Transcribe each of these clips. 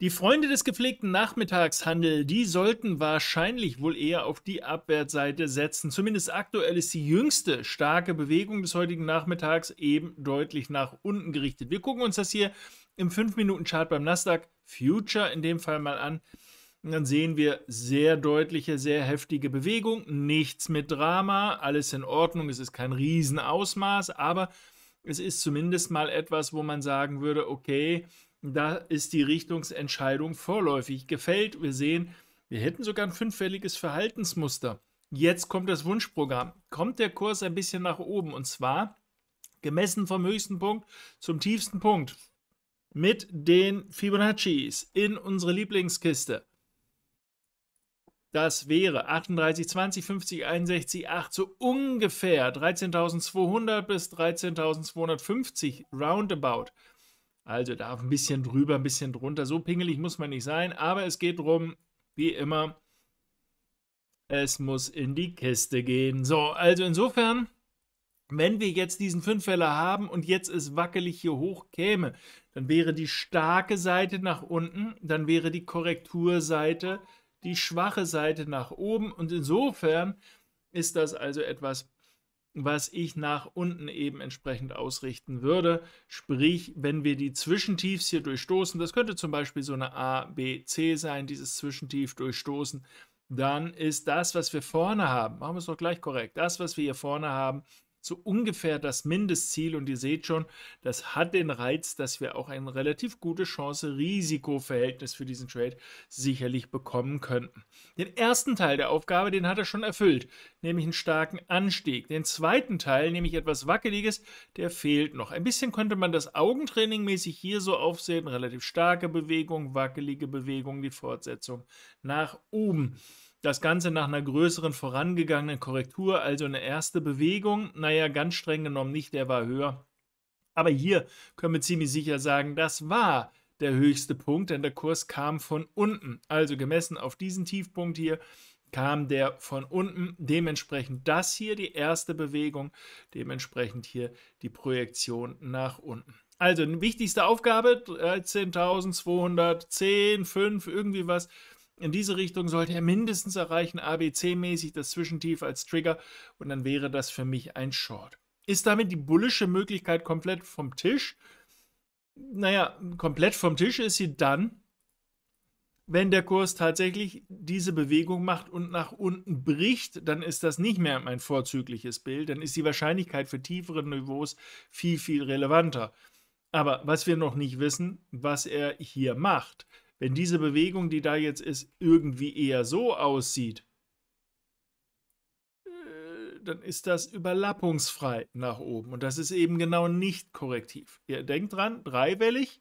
Die Freunde des gepflegten Nachmittagshandels, die sollten wahrscheinlich wohl eher auf die Abwärtsseite setzen. Zumindest aktuell ist die jüngste starke Bewegung des heutigen Nachmittags eben deutlich nach unten gerichtet. Wir gucken uns das hier im 5-Minuten-Chart beim Nasdaq Future in dem Fall mal an. Und dann sehen wir sehr deutliche, sehr heftige Bewegung, nichts mit Drama, alles in Ordnung, es ist kein Riesenausmaß, aber es ist zumindest mal etwas, wo man sagen würde, okay, da ist die Richtungsentscheidung vorläufig gefällt. Wir sehen, wir hätten sogar ein fünffälliges Verhaltensmuster. Jetzt kommt das Wunschprogramm. Kommt der Kurs ein bisschen nach oben und zwar gemessen vom höchsten Punkt zum tiefsten Punkt mit den Fibonaccis in unsere Lieblingskiste. Das wäre 38, 20, 50, 61, 8, so ungefähr 13.200 bis 13.250 roundabout. Also da ein bisschen drüber, ein bisschen drunter. So pingelig muss man nicht sein, aber es geht darum, wie immer, es muss in die Kiste gehen. So, also insofern, wenn wir jetzt diesen Fünffäller haben und jetzt es wackelig hier hoch käme, dann wäre die starke Seite nach unten, dann wäre die Korrekturseite die schwache Seite nach oben und insofern ist das also etwas was ich nach unten eben entsprechend ausrichten würde. Sprich, wenn wir die Zwischentiefs hier durchstoßen, das könnte zum Beispiel so eine A, B, C sein, dieses Zwischentief durchstoßen, dann ist das, was wir vorne haben, machen wir es doch gleich korrekt, das, was wir hier vorne haben, so ungefähr das Mindestziel und ihr seht schon, das hat den Reiz, dass wir auch ein relativ gute Chance-Risiko-Verhältnis für diesen Trade sicherlich bekommen könnten. Den ersten Teil der Aufgabe, den hat er schon erfüllt, nämlich einen starken Anstieg. Den zweiten Teil, nämlich etwas Wackeliges, der fehlt noch. Ein bisschen könnte man das Augentraining mäßig hier so aufsehen, relativ starke Bewegung, wackelige Bewegung, die Fortsetzung nach oben. Das Ganze nach einer größeren vorangegangenen Korrektur, also eine erste Bewegung. Naja, ganz streng genommen nicht, der war höher. Aber hier können wir ziemlich sicher sagen, das war der höchste Punkt, denn der Kurs kam von unten. Also gemessen auf diesen Tiefpunkt hier kam der von unten. Dementsprechend das hier die erste Bewegung, dementsprechend hier die Projektion nach unten. Also wichtigste Aufgabe 13.210, 5, irgendwie was. In diese Richtung sollte er mindestens erreichen, ABC-mäßig das Zwischentief als Trigger und dann wäre das für mich ein Short. Ist damit die bullische Möglichkeit komplett vom Tisch? Naja, komplett vom Tisch ist sie dann, wenn der Kurs tatsächlich diese Bewegung macht und nach unten bricht, dann ist das nicht mehr mein vorzügliches Bild. Dann ist die Wahrscheinlichkeit für tiefere Niveaus viel, viel relevanter. Aber was wir noch nicht wissen, was er hier macht. Wenn diese Bewegung, die da jetzt ist, irgendwie eher so aussieht, äh, dann ist das überlappungsfrei nach oben. Und das ist eben genau nicht korrektiv. Ihr denkt dran, dreiwellig,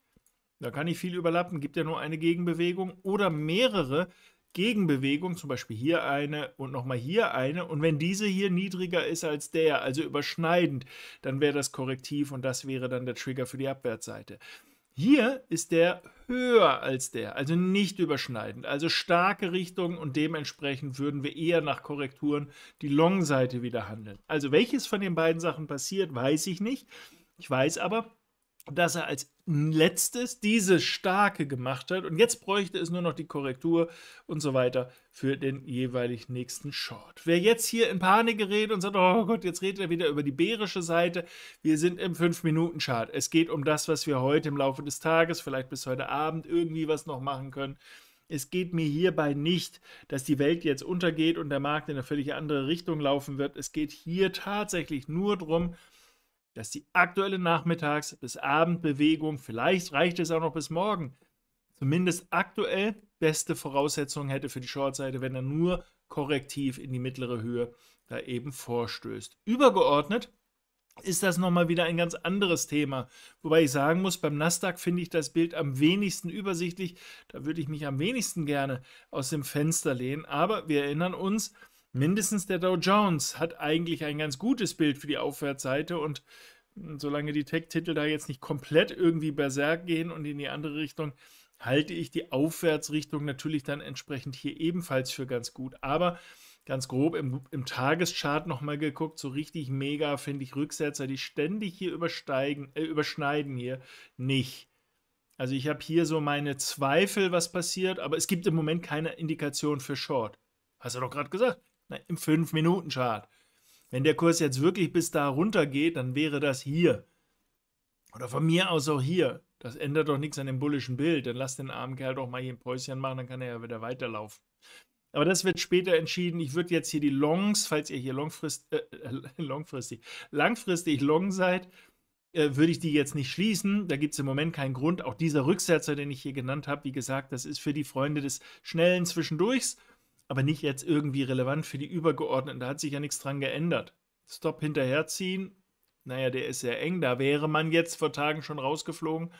da kann ich viel überlappen, gibt ja nur eine Gegenbewegung oder mehrere Gegenbewegungen, zum Beispiel hier eine und nochmal hier eine. Und wenn diese hier niedriger ist als der, also überschneidend, dann wäre das korrektiv und das wäre dann der Trigger für die Abwärtsseite. Hier ist der höher als der, also nicht überschneidend, also starke Richtung und dementsprechend würden wir eher nach Korrekturen die Long-Seite wieder handeln. Also welches von den beiden Sachen passiert, weiß ich nicht. Ich weiß aber, dass er als letztes diese starke gemacht hat. Und jetzt bräuchte es nur noch die Korrektur und so weiter für den jeweilig nächsten Short. Wer jetzt hier in Panik gerät und sagt, oh Gott, jetzt redet er wieder über die bärische Seite. Wir sind im 5-Minuten-Chart. Es geht um das, was wir heute im Laufe des Tages, vielleicht bis heute Abend irgendwie was noch machen können. Es geht mir hierbei nicht, dass die Welt jetzt untergeht und der Markt in eine völlig andere Richtung laufen wird. Es geht hier tatsächlich nur darum, dass die aktuelle Nachmittags- bis Abendbewegung, vielleicht reicht es auch noch bis morgen, zumindest aktuell beste Voraussetzungen hätte für die Shortseite, wenn er nur korrektiv in die mittlere Höhe da eben vorstößt. Übergeordnet ist das nochmal wieder ein ganz anderes Thema. Wobei ich sagen muss, beim Nasdaq finde ich das Bild am wenigsten übersichtlich. Da würde ich mich am wenigsten gerne aus dem Fenster lehnen. Aber wir erinnern uns, mindestens der Dow Jones hat eigentlich ein ganz gutes Bild für die Aufwärtsseite und hm, solange die Tech-Titel da jetzt nicht komplett irgendwie berserk gehen und in die andere Richtung, halte ich die Aufwärtsrichtung natürlich dann entsprechend hier ebenfalls für ganz gut. Aber ganz grob im, im Tageschart nochmal geguckt, so richtig mega finde ich Rücksetzer, die ständig hier übersteigen, äh, überschneiden hier nicht. Also ich habe hier so meine Zweifel, was passiert, aber es gibt im Moment keine Indikation für Short. Hast du doch gerade gesagt, na, Im 5-Minuten-Chart. Wenn der Kurs jetzt wirklich bis da runter geht, dann wäre das hier. Oder von mir aus auch hier. Das ändert doch nichts an dem bullischen Bild. Dann lass den armen Kerl doch mal hier ein Päuschen machen, dann kann er ja wieder weiterlaufen. Aber das wird später entschieden. Ich würde jetzt hier die Longs, falls ihr hier longfrist, äh, äh longfristig, langfristig long seid, äh, würde ich die jetzt nicht schließen. Da gibt es im Moment keinen Grund. Auch dieser Rücksetzer, den ich hier genannt habe, wie gesagt, das ist für die Freunde des schnellen Zwischendurchs aber nicht jetzt irgendwie relevant für die Übergeordneten. Da hat sich ja nichts dran geändert. Stop hinterherziehen, naja, der ist sehr eng. Da wäre man jetzt vor Tagen schon rausgeflogen.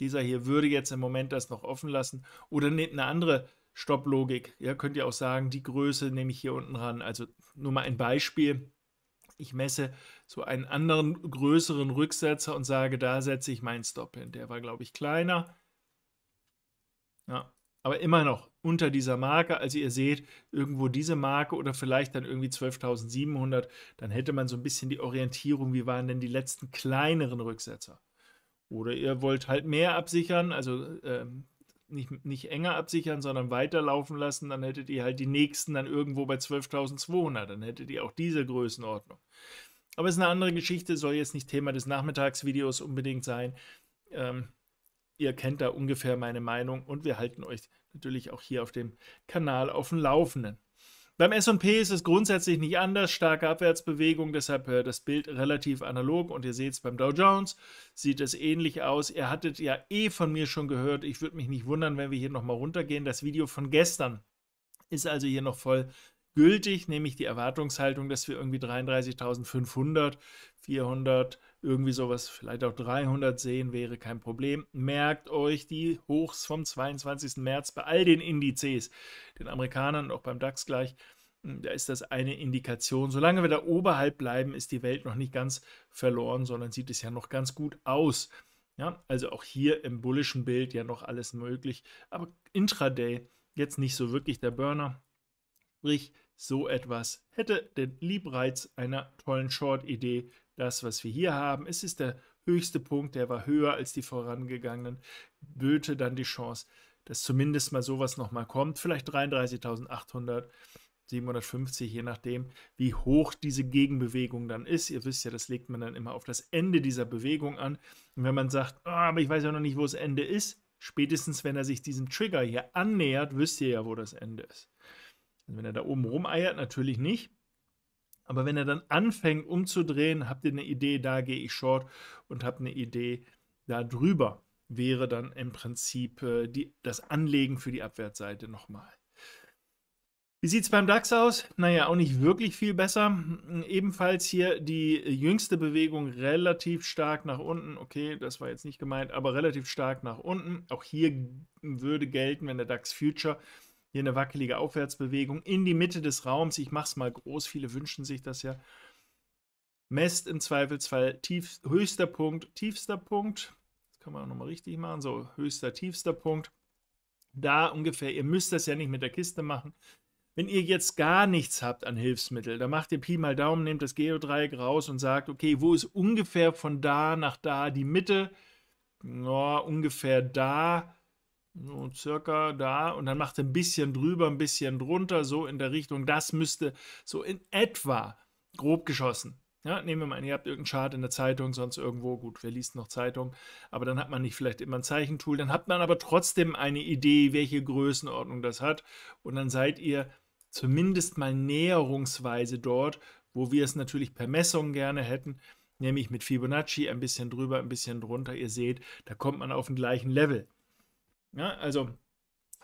Dieser hier würde jetzt im Moment das noch offen lassen. Oder nehmt eine andere Stopplogik. Ja, könnt ihr auch sagen, die Größe nehme ich hier unten ran. Also nur mal ein Beispiel. Ich messe so einen anderen größeren Rücksetzer und sage, da setze ich meinen Stop hin. Der war, glaube ich, kleiner. Ja, aber immer noch unter dieser Marke. Also ihr seht irgendwo diese Marke oder vielleicht dann irgendwie 12.700. Dann hätte man so ein bisschen die Orientierung, wie waren denn die letzten kleineren Rücksetzer. Oder ihr wollt halt mehr absichern, also ähm, nicht, nicht enger absichern, sondern weiterlaufen lassen, dann hättet ihr halt die nächsten dann irgendwo bei 12.200. Dann hättet ihr auch diese Größenordnung. Aber es ist eine andere Geschichte, soll jetzt nicht Thema des Nachmittagsvideos unbedingt sein. Ähm, Ihr kennt da ungefähr meine Meinung und wir halten euch natürlich auch hier auf dem Kanal auf dem Laufenden. Beim SP ist es grundsätzlich nicht anders, starke Abwärtsbewegung, deshalb äh, das Bild relativ analog und ihr seht es beim Dow Jones, sieht es ähnlich aus. Ihr hattet ja eh von mir schon gehört, ich würde mich nicht wundern, wenn wir hier nochmal runtergehen. Das Video von gestern ist also hier noch voll gültig, nämlich die Erwartungshaltung, dass wir irgendwie 33.500, 400, irgendwie sowas, vielleicht auch 300 sehen, wäre kein Problem. Merkt euch die Hochs vom 22. März bei all den Indizes, den Amerikanern und auch beim DAX gleich. Hm, da ist das eine Indikation. Solange wir da oberhalb bleiben, ist die Welt noch nicht ganz verloren, sondern sieht es ja noch ganz gut aus. Ja, also auch hier im bullischen Bild ja noch alles möglich. Aber intraday jetzt nicht so wirklich der Burner. Sprich, so etwas hätte den Liebreiz einer tollen Short-Idee. Das, was wir hier haben, es ist der höchste Punkt, der war höher als die vorangegangenen, böte dann die Chance, dass zumindest mal sowas nochmal kommt. Vielleicht 33.800, 750, je nachdem, wie hoch diese Gegenbewegung dann ist. Ihr wisst ja, das legt man dann immer auf das Ende dieser Bewegung an. Und wenn man sagt, oh, aber ich weiß ja noch nicht, wo das Ende ist, spätestens wenn er sich diesem Trigger hier annähert, wisst ihr ja, wo das Ende ist. Also wenn er da oben rumeiert, natürlich nicht. Aber wenn er dann anfängt umzudrehen, habt ihr eine Idee, da gehe ich short und habt eine Idee da drüber, wäre dann im Prinzip äh, die, das Anlegen für die Abwärtsseite nochmal. Wie sieht es beim DAX aus? Naja, auch nicht wirklich viel besser. Hm, ebenfalls hier die jüngste Bewegung relativ stark nach unten. Okay, das war jetzt nicht gemeint, aber relativ stark nach unten. Auch hier würde gelten, wenn der DAX Future hier eine wackelige Aufwärtsbewegung in die Mitte des Raums. Ich mache es mal groß, viele wünschen sich das ja. Messt im Zweifelsfall tief, höchster Punkt, tiefster Punkt. Das kann man auch nochmal richtig machen. So, höchster, tiefster Punkt. Da ungefähr, ihr müsst das ja nicht mit der Kiste machen. Wenn ihr jetzt gar nichts habt an Hilfsmitteln, dann macht ihr Pi mal Daumen, nehmt das Geodreieck raus und sagt, okay, wo ist ungefähr von da nach da die Mitte? No, ungefähr da so circa da und dann macht er ein bisschen drüber, ein bisschen drunter, so in der Richtung. Das müsste so in etwa grob geschossen. Ja, nehmen wir mal an, ihr habt irgendeinen Chart in der Zeitung, sonst irgendwo. Gut, wer liest noch Zeitung? Aber dann hat man nicht vielleicht immer ein Zeichentool. Dann hat man aber trotzdem eine Idee, welche Größenordnung das hat. Und dann seid ihr zumindest mal näherungsweise dort, wo wir es natürlich per Messung gerne hätten, nämlich mit Fibonacci ein bisschen drüber, ein bisschen drunter. Ihr seht, da kommt man auf den gleichen Level. Ja, also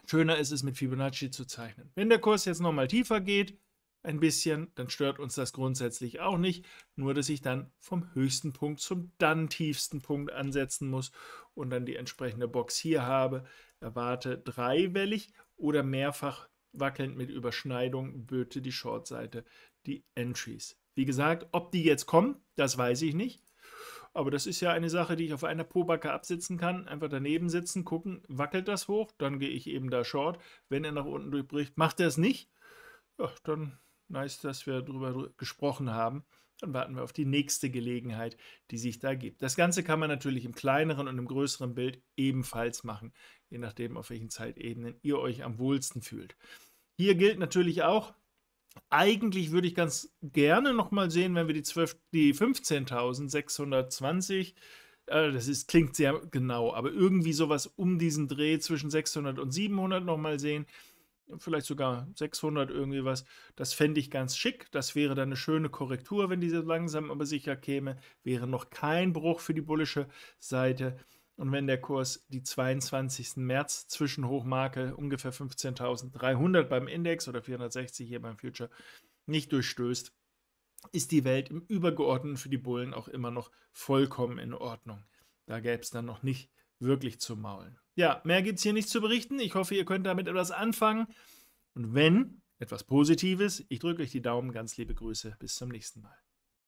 schöner ist es mit Fibonacci zu zeichnen. Wenn der Kurs jetzt nochmal tiefer geht, ein bisschen, dann stört uns das grundsätzlich auch nicht, nur dass ich dann vom höchsten Punkt zum dann tiefsten Punkt ansetzen muss und dann die entsprechende Box hier habe. Erwarte dreiwellig oder mehrfach wackelnd mit Überschneidung böte die Shortseite die Entries. Wie gesagt, ob die jetzt kommen, das weiß ich nicht. Aber das ist ja eine Sache, die ich auf einer Pobacke absitzen kann. Einfach daneben sitzen, gucken, wackelt das hoch, dann gehe ich eben da short. Wenn er nach unten durchbricht, macht er es nicht. Ja, dann nice, dass wir darüber gesprochen haben. Dann warten wir auf die nächste Gelegenheit, die sich da gibt. Das Ganze kann man natürlich im kleineren und im größeren Bild ebenfalls machen, je nachdem, auf welchen Zeitebenen ihr euch am wohlsten fühlt. Hier gilt natürlich auch, eigentlich würde ich ganz gerne nochmal sehen, wenn wir die, die 15.620, äh, das ist, klingt sehr genau, aber irgendwie sowas um diesen Dreh zwischen 600 und 700 nochmal sehen. Vielleicht sogar 600 irgendwie was. Das fände ich ganz schick. Das wäre dann eine schöne Korrektur, wenn diese langsam aber sicher käme. Wäre noch kein Bruch für die bullische Seite. Und wenn der Kurs die 22. März Zwischenhochmarke ungefähr 15.300 beim Index oder 460 hier beim Future nicht durchstößt, ist die Welt im Übergeordneten für die Bullen auch immer noch vollkommen in Ordnung. Da gäbe es dann noch nicht wirklich zu maulen. Ja, mehr gibt es hier nicht zu berichten. Ich hoffe, ihr könnt damit etwas anfangen. Und wenn, etwas Positives. Ich drücke euch die Daumen. Ganz liebe Grüße. Bis zum nächsten Mal.